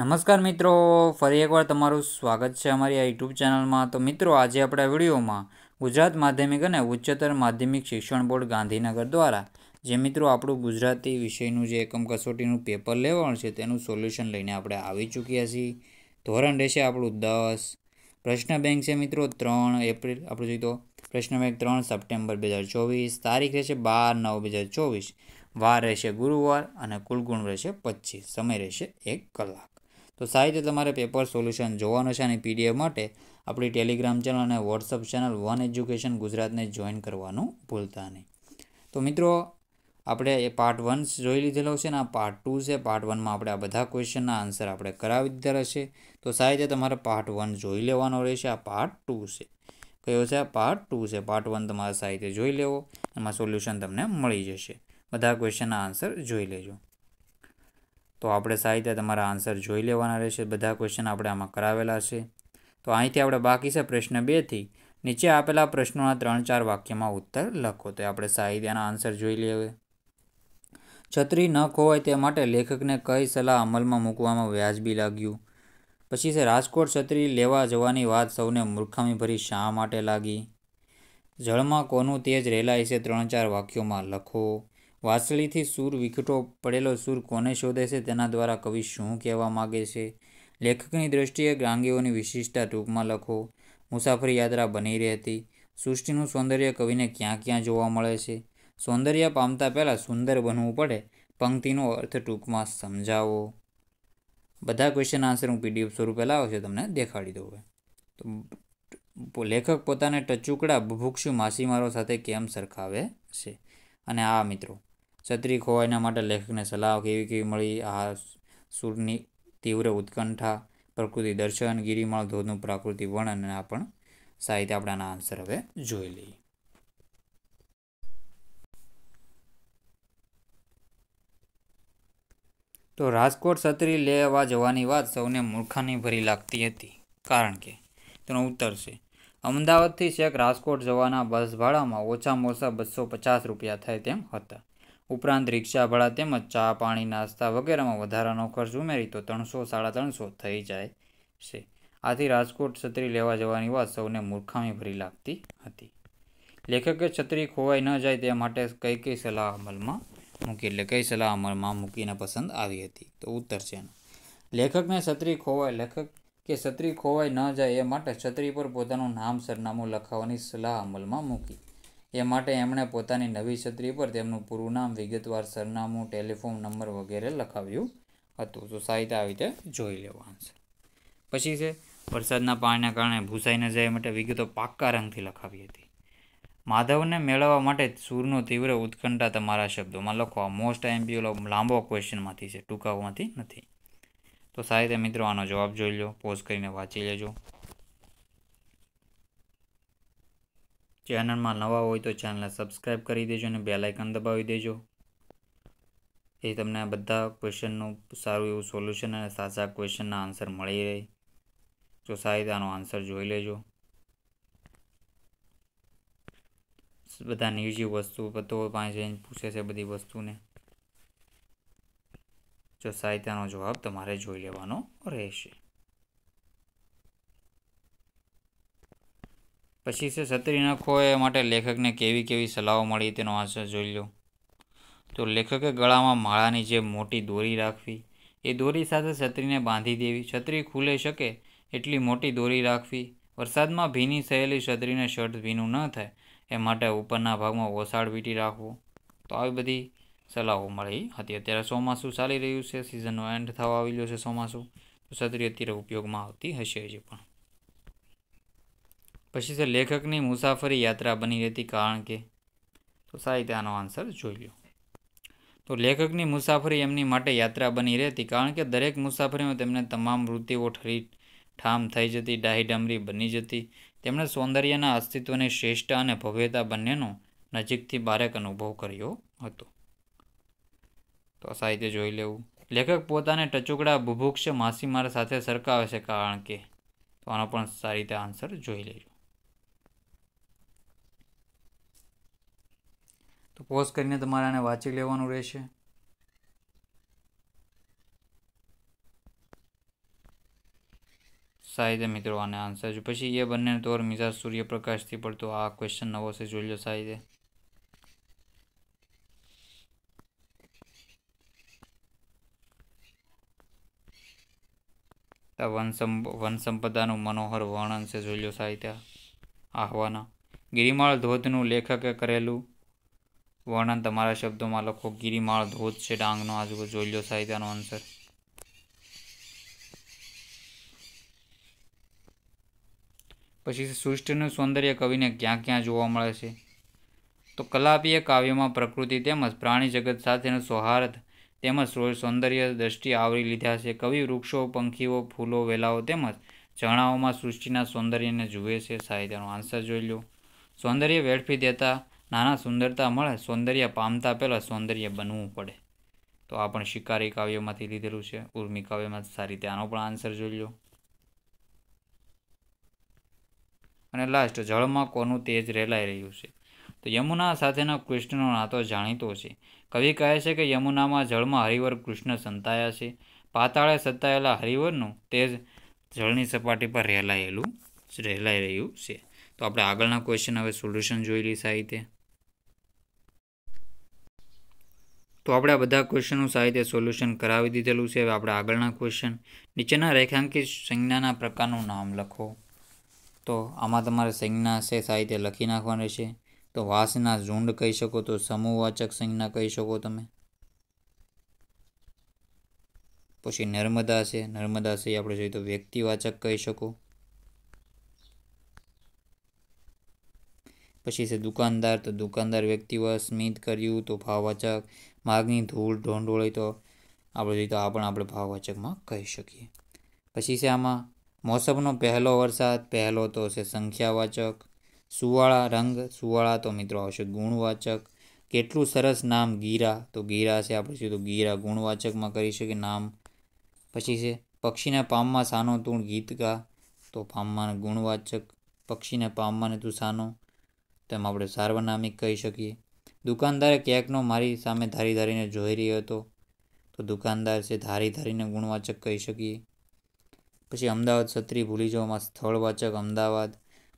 નમસ્કાર મિત્રો ફરી એકવાર તમારું સ્વાગત છે અમારી આ યુટ્યુબ ચેનલમાં તો મિત્રો આજે આપણા વિડીયોમાં ગુજરાત માધ્યમિક અને ઉચ્ચતર માધ્યમિક શિક્ષણ બોર્ડ ગાંધીનગર દ્વારા જે મિત્રો આપણું ગુજરાતી વિષયનું જે એકમ કસોટીનું પેપર લેવાનું છે તેનું સોલ્યુશન લઈને આપણે આવી ચૂક્યા છીએ ધોરણ રહેશે આપણું દસ પ્રશ્ન બેંક છે મિત્રો ત્રણ એપ્રિલ આપણે જોઈએ તો પ્રશ્ન બેંક ત્રણ સપ્ટેમ્બર બે હજાર ચોવીસ તારીખ રહેશે બાર નવ બે હજાર ચોવીસ વાર રહેશે ગુરુવાર અને કુલ રહેશે પચીસ સમય રહેશે એક કલાક તો સાહિત્ય તમારે પેપર સોલ્યુશન જોવાનું છે અને પીડીએફ માટે આપણી ટેલિગ્રામ ચેનલ અને વોટ્સઅપ ચેનલ વન એજ્યુકેશન ગુજરાતને જોઈન કરવાનું ભૂલતા નહીં તો મિત્રો આપણે એ પાર્ટ વન જોઈ લીધેલો છે અને આ પાર્ટ ટુ છે પાર્ટ વનમાં આપણે આ બધા ક્વેશ્ચનના આન્સર આપણે કરાવી દીધેલા છે તો સાહિત્ય તમારે પાર્ટ વન જોઈ લેવાનો રહેશે આ પાર્ટ ટુ છે કયો છે આ પાર્ટ ટુ છે પાર્ટ વન તમારે સાહિત્ય જોઈ લેવો એમાં સોલ્યુશન તમને મળી જશે બધા ક્વેશ્ચનના આન્સર જોઈ લેજો તો આપણે સાહિત્ય તમારા આન્સર જોઈ લેવાના રહેશે બધા ક્વેશ્ચન આપણે આમાં કરાવેલા છે તો અહીંથી આપણે બાકી છે પ્રશ્ન બેથી નીચે આપેલા પ્રશ્નોના ત્રણ ચાર વાક્યમાં ઉત્તર લખો તો આપણે સાહિત્યના આન્સર જોઈ લઈએ છત્રી ન ખોવાય તે માટે લેખકને કઈ સલાહ અમલમાં મૂકવામાં વ્યાજબી લાગ્યું પછી છે રાજકોટ છત્રી લેવા જવાની વાત સૌને મૂર્ખામીભરી શા માટે લાગી જળમાં કોનું તેજ રહેલાય છે ત્રણ ચાર વાક્યોમાં લખો વાંસળીથી સૂર વિખટો પડેલો સૂર કોને શોધે છે તેના દ્વારા કવિ શું કહેવા માગે છે લેખકની દ્રષ્ટિએ ગાંગીઓની વિશિષ્ટતા ટૂંકમાં લખો મુસાફરી યાત્રા બની રહેતી સૃષ્ટિનું સૌંદર્ય કવિને ક્યાં ક્યાં જોવા મળે છે સૌંદર્ય પામતા પહેલાં સુંદર બનવું પડે પંક્તિનો અર્થ ટૂંકમાં સમજાવો બધા ક્વેશ્ચન આન્સર હું પીડીએફ સ્વરૂપે લાવો છે તમને દેખાડી દઉં તો લેખક પોતાને ટચુકડા બુભુક્ષુ માછીમારો સાથે કેમ સરખાવે છે અને આ મિત્રો છત્રી ખોવાયના માટે લેખકને સલાહ કેવી કેવી મળી આ સૂરની તીવ્ર ઉત્કંઠા પ્રકૃતિ દર્શન ગિરિમાળ ધોધનું પ્રાકૃતિક વર્ણન આ પણ સાહિત્ય આપણાના આન્સર હવે જોઈ લઈએ તો રાજકોટ છત્રી લેવા જવાની વાત સૌને મૂર્ખાની ભરી લાગતી હતી કારણ કે તેનો ઉત્તર છે અમદાવાદથી છેક રાજકોટ જવાના બસ ભાડામાં ઓછામાં ઓછા બસો પચાસ રૂપિયા થાય તેમ હતા ઉપરાંત રિક્ષા ભાડા તેમજ ચા પાણી નાસ્તા વગેરેમાં વધારાનો ખર્ચ ઉમેરી તો ત્રણસો સાડા ત્રણસો થઈ જાય છે આથી રાજકોટ છત્રી લેવા જવાની વાત સૌને મૂર્ખામી ભરી લાગતી હતી લેખકે છત્રી ખોવાઈ ન જાય તે માટે કઈ કઈ સલાહ અમલમાં મૂકી એટલે કઈ સલાહ અમલમાં મૂકીને પસંદ આવી હતી તો ઉત્તર છે લેખકને છત્રી ખોવાય લેખક કે છત્રી ખોવાઈ ન જાય એ માટે છત્રી પર પોતાનું નામ સરનામું લખાવવાની સલાહ અમલમાં મૂકી એ માટે એમણે પોતાની નવી છત્રી પર તેમનું પૂરું નામ વિગતવાર સરનામું ટેલિફોન નંબર વગેરે લખાવ્યું હતું તો સાહિત્ય આવી રીતે જોઈ લેવાનું છે પછી છે વરસાદના પાણીના કારણે ભૂસાઈ ન જાય માટે વિગતો પાક્કા રંગથી લખાવી હતી માધવને મેળવવા માટે સૂરનો તીવ્ર ઉત્કંઠા તમારા શબ્દોમાં લખવા મોસ્ટ એમ્પ્યુલો લાંબો ક્વેશ્ચનમાંથી છે ટૂંકાઓમાંથી નથી તો સાહિત્ય મિત્રો આનો જવાબ જોઈ લો પોઝ કરીને વાંચી લેજો ચેનલમાં નવા હોય તો ચેનલને સબસ્ક્રાઈબ કરી દેજો અને બેલાઇકન દબાવી દેજો એ તમને આ બધા ક્વેશ્ચનનું સારું એવું સોલ્યુશન અને સાચા ક્વેશ્ચનના આન્સર મળી રહે જો સાહેબ આનો આન્સર જોઈ લેજો બધા નીવજી વસ્તુ પતો પાસે જઈને પૂછે છે બધી વસ્તુને જો સાહિત્યનો જવાબ તમારે જોઈ લેવાનો રહેશે પછી છે છત્રી નખો એ માટે લેખકને કેવી કેવી સલાહો મળી તેનો આન્સર જોઈ લો તો લેખકે ગળામાં માળાની જે મોટી દોરી રાખવી એ દોરી સાથે છત્રીને બાંધી દેવી છત્રી ખુલે શકે એટલી મોટી દોરી રાખવી વરસાદમાં ભીની થયેલી છત્રીને શર્ટ ભીનું ન થાય એ માટે ઉપરના ભાગમાં ઓસાડ વીટી રાખવો તો આવી બધી સલાહો મળી હતી અત્યારે ચોમાસું ચાલી રહ્યું છે સિઝનનો એન્ડ થવા આવી ગયો છે ચોમાસું તો છત્રી અત્યારે ઉપયોગમાં આવતી હશે હજી પણ પછી છે લેખકની મુસાફરી યાત્રા બની રહેતી કારણ કે તો સાહિત્ય આનો આન્સર જોઈ લો તો લેખકની મુસાફરી એમની માટે યાત્રા બની રહેતી કારણ કે દરેક મુસાફરીમાં તેમને તમામ વૃત્તિઓ ઠરી ઠામ થઈ જતી ડાહીડામરી બની જતી તેમણે સૌંદર્યના અસ્તિત્વની શ્રેષ્ઠ અને ભવ્યતા બંનેનો નજીકથી બારેક અનુભવ કર્યો હતો તો આ સાહિત્ય જોઈ લેવું લેખક પોતાને ટચુકડા બુભુક્ષ માછીમાર સાથે સરખાવે છે કારણ કે તો આનો પણ સારી રીતે આન્સર જોઈ લેજો તો પોઝ કરીને તમારે આને વાંચી લેવાનું રહેશે સાહિત્ય મિત્રો આને આન્સર છે પછી એ બંને તોર મિઝાજ સૂર્યપ્રકાશથી પડતો આ ક્વેશ્ચન નવો છે જોઈ લો સાહિત્ય વન વનસંપદાનું મનોહર વર્ણન છે જોઈ લો સાહિત્ય આહવાના ગિરિમાળ ધોધનું લેખકે કરેલું વર્ણન તમારા શબ્દોમાં લખો ગિરિમાળ ધોધ છે ડાંગનો આજુબાજુ જોઈ લો સાહિત્યનો આન્સર પછી સૃષ્ટિનું સૌંદર્ય કવિને ક્યાં ક્યાં જોવા મળે છે તો કલાપીય કાવ્યમાં પ્રકૃતિ તેમજ પ્રાણી જગત સાથેનો સૌહાર્દ તેમજ સૌંદર્ય દ્રષ્ટિ આવરી લીધા છે કવિ વૃક્ષો પંખીઓ ફૂલો વેલાઓ તેમજ ઝરણાઓમાં સૃષ્ટિના સૌંદર્યને જુએ છે સાહિત્યનો આન્સર જોઈ લો સૌંદર્ય વેડફી દેતા નાના સુંદરતા મળે સૌંદર્ય પામતા પહેલાં સૌંદર્ય બનવું પડે તો આ પણ શિકારી કાવ્યમાંથી લીધેલું છે ઉર્મી કાવ્યમાં સારી રીતે આનો પણ આન્સર જોઈ લો અને લાસ્ટ જળમાં કોનું તેજ રેલાઈ રહ્યું છે તો યમુના સાથેના કૃષ્ણનો નાતો જાણીતો છે કવિ કહે છે કે યમુનામાં જળમાં હરિવર કૃષ્ણ સંતાયા છે પાતાળે સંતાયેલા હરિવરનું તેજ જળની સપાટી પર રહેલાયેલું રહેલાઈ રહ્યું છે તો આપણે આગળના ક્વેશ્ચન હવે સોલ્યુશન જોઈ લઈ સાહિત્ય તો આપણે આ બધા ક્વેશ્ચનનું સાહિત્ય સોલ્યુશન કરાવી દીધેલું છે હવે આપણે આગળના ક્વેશ્ચન નીચેના રેખાંકિત સંજ્ઞાના પ્રકારનું નામ લખો તો આમાં તમારે સંજ્ઞા છે સાહિત્ય લખી નાખવાનું છે તો વાસના ઝુંડ કહી શકો તો સમૂહવાચક સંજ્ઞા કહી શકો તમે પછી નર્મદા છે નર્મદા છે આપણે જોઈએ તો વ્યક્તિવાચક કહી શકો પછી છે દુકાનદાર તો દુકાનદાર વ્યક્તિઓ સ્મિત કર્યું તો ભાવવાચક માગની ધૂળ ઢોંઢોળી તો આપણે જોઈએ તો આ પણ આપણે ભાવવાચકમાં કહી શકીએ પછી છે આમાં મોસમનો પહેલો વરસાદ પહેલો તો છે સંખ્યાવાચક સુવાળા રંગ સુવાળા તો મિત્રો આવશે ગુણવાચક કેટલું સરસ નામ ગીરા તો ગીરા છે આપણે જોઈએ તો ગીરા ગુણવાચકમાં કરી શકીએ નામ પછી છે પક્ષીના પામમાં સાનો તું ગીત ગા તો પામમાં ગુણવાચક પક્ષીને પામમાં તું સાનો તેમ આપણે સાર્વનામિક કહી શકીએ દુકાનદારે ક્યાંકનો મારી સામે ધારી ધારીને જોઈ રહ્યો હતો તો દુકાનદાર છે ધારી ધારીને ગુણવાચક કહી શકીએ પછી અમદાવાદ સત્રી ભૂલી જવામાં સ્થળવાચક અમદાવાદ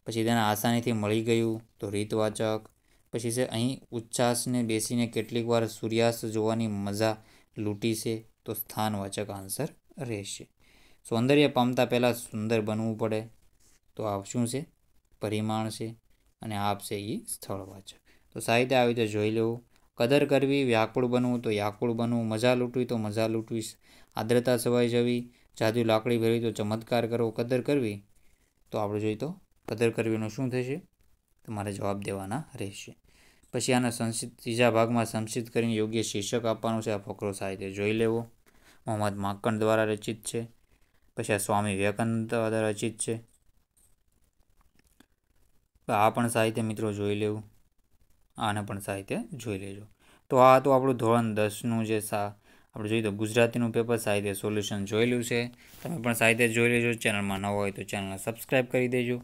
પછી તેને આસાનીથી મળી ગયું તો રીતવાચક પછી છે અહીં ઉચ્છ્વાસને બેસીને કેટલીક વાર સૂર્યાસ્ત જોવાની મજા લૂંટી છે તો સ્થાનવાચક આન્સર રહેશે સૌંદર્ય પામતા પહેલાં સુંદર બનવું પડે તો આ શું છે પરિમાણ છે અને આ આપશે એ સ્થળવાચક તો સાહિત્ય આવી રીતે જોઈ લેવું કદર કરવી વ્યાકુળ બનવું તો વ્યાકુળ બનવું મજા લૂંટવી તો મજા લૂંટવીશ આદ્રતા સવાઈ જવી જાદુ લાકડી ભરવી તો ચમત્કાર કરવો કદર કરવી તો આપણે જોઈએ તો કદર કરવીનું શું થશે તમારે જવાબ દેવાના રહેશે પછી આના સંક્ષિપ્ત ત્રીજા ભાગમાં સંશિત કરીને યોગ્ય શીર્ષક આપવાનું છે આ ફકરો સાહિત્ય જોઈ લેવો મોહમ્મદ માકણ દ્વારા રચિત છે પછી આ સ્વામી વિવેકાનંદ દ્વારા રચિત છે આ પણ સાહિત્ય મિત્રો જોઈ લેવું આને પણ સાહિત્ય જોઈ લેજો તો આ તો આપણું ધોરણ દસનું જે સા આપણે જોઈએ તો ગુજરાતીનું પેપર સાહિત્ય સોલ્યુશન જોઈ લેવું છે તમે પણ સાહિત્ય જોઈ લેજો ચેનલમાં ન હોય તો ચેનલને સબસ્ક્રાઈબ કરી દેજો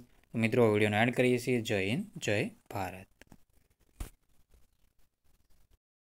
મિત્રો વિડીયોને એડ કરીએ છીએ જય હિન્દ જય ભારત